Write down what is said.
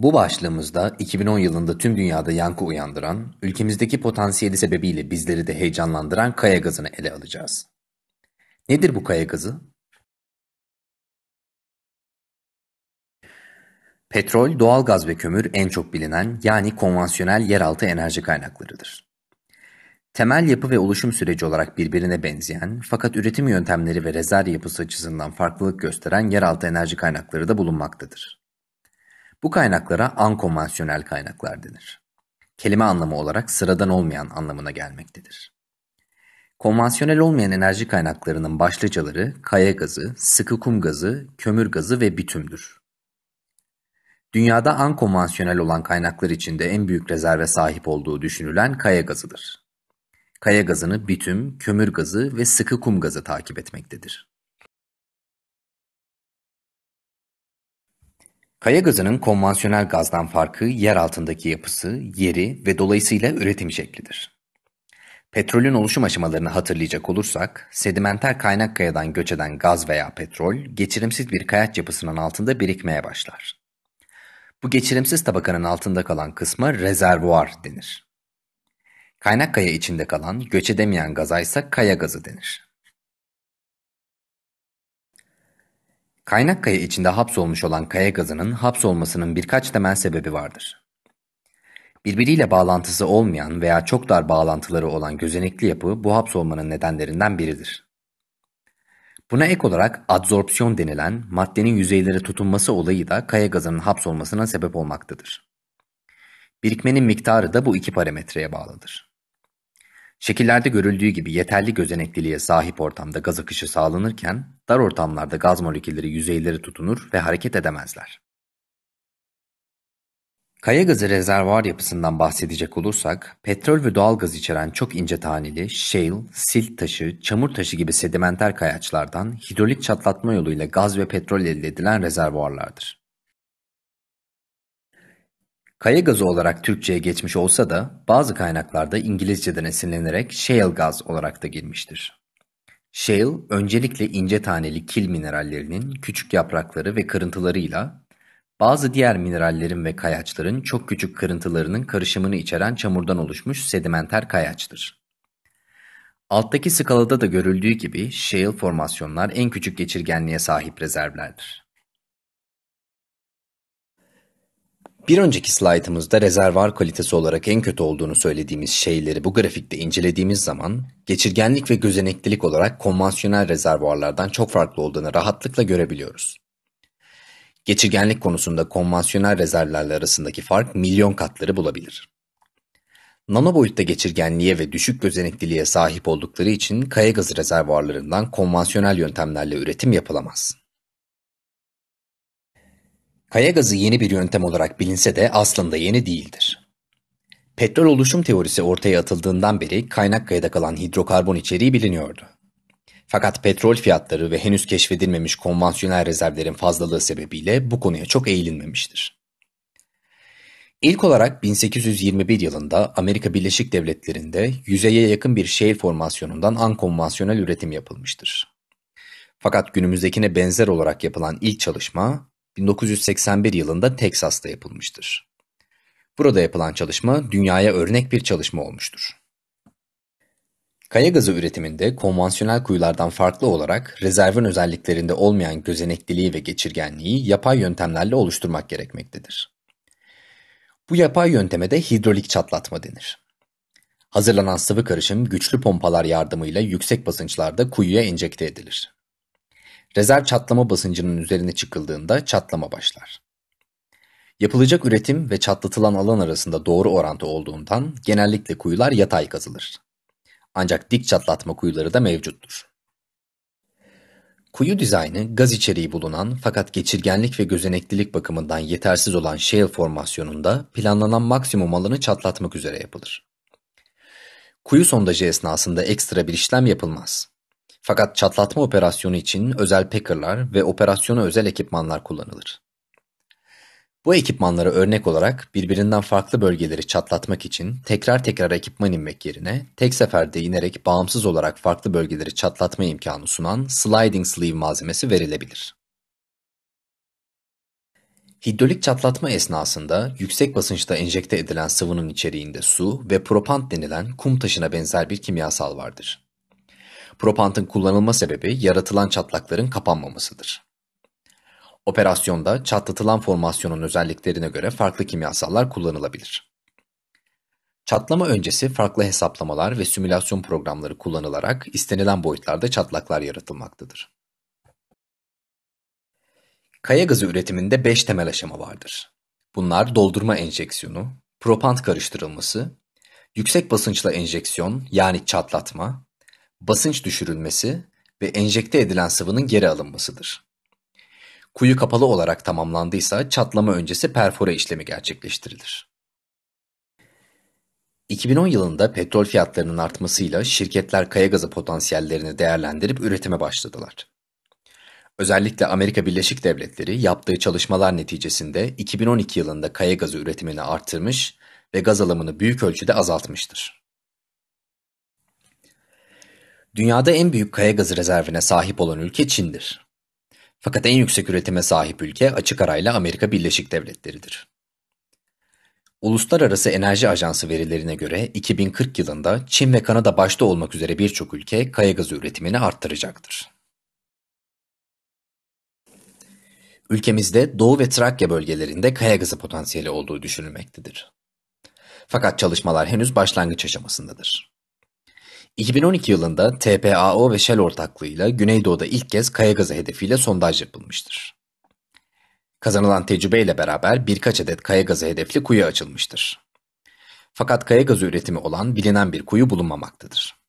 Bu başlığımızda 2010 yılında tüm dünyada yankı uyandıran, ülkemizdeki potansiyeli sebebiyle bizleri de heyecanlandıran kaya gazını ele alacağız. Nedir bu kaya gazı? Petrol, doğalgaz ve kömür en çok bilinen yani konvansiyonel yeraltı enerji kaynaklarıdır. Temel yapı ve oluşum süreci olarak birbirine benzeyen fakat üretim yöntemleri ve rezerv yapısı açısından farklılık gösteren yeraltı enerji kaynakları da bulunmaktadır. Bu kaynaklara ankonvansiyonel kaynaklar denir. Kelime anlamı olarak sıradan olmayan anlamına gelmektedir. Konvansiyonel olmayan enerji kaynaklarının başlıcaları kaya gazı, sıkı kum gazı, kömür gazı ve bitümdür. Dünyada ankonvansiyonel olan kaynaklar içinde en büyük rezerve sahip olduğu düşünülen kaya gazıdır. Kaya gazını bitüm, kömür gazı ve sıkı kum gazı takip etmektedir. Kaya gazının konvansiyonel gazdan farkı yer altındaki yapısı, yeri ve dolayısıyla üretim şeklidir. Petrolün oluşum aşamalarını hatırlayacak olursak, sedimenter kaynak kayadan göç eden gaz veya petrol, geçirimsiz bir kayaç yapısının altında birikmeye başlar. Bu geçirimsiz tabakanın altında kalan kısma rezervuar denir. Kaynak kaya içinde kalan, göç edemeyen gaza ise kaya gazı denir. Kaynak kaya içinde hapsolmuş olan kaya gazının hapsolmasının birkaç temel sebebi vardır. Birbiriyle bağlantısı olmayan veya çok dar bağlantıları olan gözenekli yapı bu hapsolmanın nedenlerinden biridir. Buna ek olarak adsorpsiyon denilen maddenin yüzeylere tutunması olayı da kaya gazının hapsolmasına sebep olmaktadır. Birikmenin miktarı da bu iki parametreye bağlıdır. Şekillerde görüldüğü gibi yeterli gözenekliliğe sahip ortamda gaz akışı sağlanırken, dar ortamlarda gaz molekülleri yüzeyleri tutunur ve hareket edemezler. Kaya gazı rezervuar yapısından bahsedecek olursak, petrol ve doğal gaz içeren çok ince taneli, shale, silt taşı, çamur taşı gibi sedimenter kayaçlardan hidrolik çatlatma yoluyla gaz ve petrol elde edilen rezervuarlardır. Kaya gazı olarak Türkçeye geçmiş olsa da bazı kaynaklarda İngilizceden esinlenerek shale gaz olarak da girmiştir. Shale, öncelikle ince taneli kil minerallerinin küçük yaprakları ve kırıntılarıyla bazı diğer minerallerin ve kayaçların çok küçük kırıntılarının karışımını içeren çamurdan oluşmuş sedimenter kayaçtır. Alttaki skalada da görüldüğü gibi shale formasyonlar en küçük geçirgenliğe sahip rezervlerdir. Bir önceki slaytımızda rezervuar kalitesi olarak en kötü olduğunu söylediğimiz şeyleri bu grafikte incelediğimiz zaman geçirgenlik ve gözeneklilik olarak konvansiyonel rezervuarlardan çok farklı olduğunu rahatlıkla görebiliyoruz. Geçirgenlik konusunda konvansiyonel rezervlerle arasındaki fark milyon katları bulabilir. Nano boyutta geçirgenliğe ve düşük gözenekliliğe sahip oldukları için kaya gazı rezervuarlarından konvansiyonel yöntemlerle üretim yapılamaz. Kaya gazı yeni bir yöntem olarak bilinse de aslında yeni değildir. Petrol oluşum teorisi ortaya atıldığından beri kaynak kayada kalan hidrokarbon içeriği biliniyordu. Fakat petrol fiyatları ve henüz keşfedilmemiş konvansiyonel rezervlerin fazlalığı sebebiyle bu konuya çok eğilinmemiştir. İlk olarak 1821 yılında Amerika Birleşik Devletleri'nde yüzeye yakın bir şehir formasyonundan ankonvansiyonel üretim yapılmıştır. Fakat günümüzdekine benzer olarak yapılan ilk çalışma 1981 yılında Teksas'ta yapılmıştır. Burada yapılan çalışma dünyaya örnek bir çalışma olmuştur. Kaya gazı üretiminde konvansiyonel kuyulardan farklı olarak rezervin özelliklerinde olmayan gözenekliliği ve geçirgenliği yapay yöntemlerle oluşturmak gerekmektedir. Bu yapay yönteme de hidrolik çatlatma denir. Hazırlanan sıvı karışım güçlü pompalar yardımıyla yüksek basınçlarda kuyuya enjekte edilir. Rezerv çatlama basıncının üzerine çıkıldığında çatlama başlar. Yapılacak üretim ve çatlatılan alan arasında doğru orantı olduğundan genellikle kuyular yatay kazılır. Ancak dik çatlatma kuyuları da mevcuttur. Kuyu dizaynı gaz içeriği bulunan fakat geçirgenlik ve gözeneklilik bakımından yetersiz olan shale formasyonunda planlanan maksimum alanı çatlatmak üzere yapılır. Kuyu sondajı esnasında ekstra bir işlem yapılmaz. Fakat çatlatma operasyonu için özel packer'lar ve operasyona özel ekipmanlar kullanılır. Bu ekipmanları örnek olarak birbirinden farklı bölgeleri çatlatmak için tekrar tekrar ekipman inmek yerine tek seferde inerek bağımsız olarak farklı bölgeleri çatlatma imkanı sunan sliding sleeve malzemesi verilebilir. Hidrolik çatlatma esnasında yüksek basınçta enjekte edilen sıvının içeriğinde su ve propant denilen kum taşına benzer bir kimyasal vardır propantın kullanılma sebebi yaratılan çatlakların kapanmamasıdır. Operasyonda çatlatılan formasyonun özelliklerine göre farklı kimyasallar kullanılabilir. Çatlama öncesi farklı hesaplamalar ve simülasyon programları kullanılarak istenilen boyutlarda çatlaklar yaratılmaktadır. Kaya gazı üretiminde 5 temel aşama vardır. Bunlar doldurma enjeksiyonu, propant karıştırılması, yüksek basınçla enjeksiyon yani çatlatma, basınç düşürülmesi ve enjekte edilen sıvının geri alınmasıdır. Kuyu kapalı olarak tamamlandıysa çatlama öncesi perfore işlemi gerçekleştirilir. 2010 yılında petrol fiyatlarının artmasıyla şirketler kaya gazı potansiyellerini değerlendirip üretime başladılar. Özellikle Amerika Birleşik Devletleri yaptığı çalışmalar neticesinde 2012 yılında kaya gazı üretimini arttırmış ve gaz alımını büyük ölçüde azaltmıştır. Dünyada en büyük kaya gazı rezervine sahip olan ülke Çin'dir. Fakat en yüksek üretime sahip ülke açık arayla Amerika Birleşik Devletleri'dir. Uluslararası Enerji Ajansı verilerine göre 2040 yılında Çin ve Kanada başta olmak üzere birçok ülke kaya gazı üretimini arttıracaktır. Ülkemizde Doğu ve Trakya bölgelerinde kaya gazı potansiyeli olduğu düşünülmektedir. Fakat çalışmalar henüz başlangıç aşamasındadır. 2012 yılında TPAO ve Shell ortaklığıyla Güneydoğu'da ilk kez kaya gazı hedefiyle sondaj yapılmıştır. Kazanılan tecrübeyle beraber birkaç adet kaya gazı hedefli kuyu açılmıştır. Fakat kaya gazı üretimi olan bilinen bir kuyu bulunmamaktadır.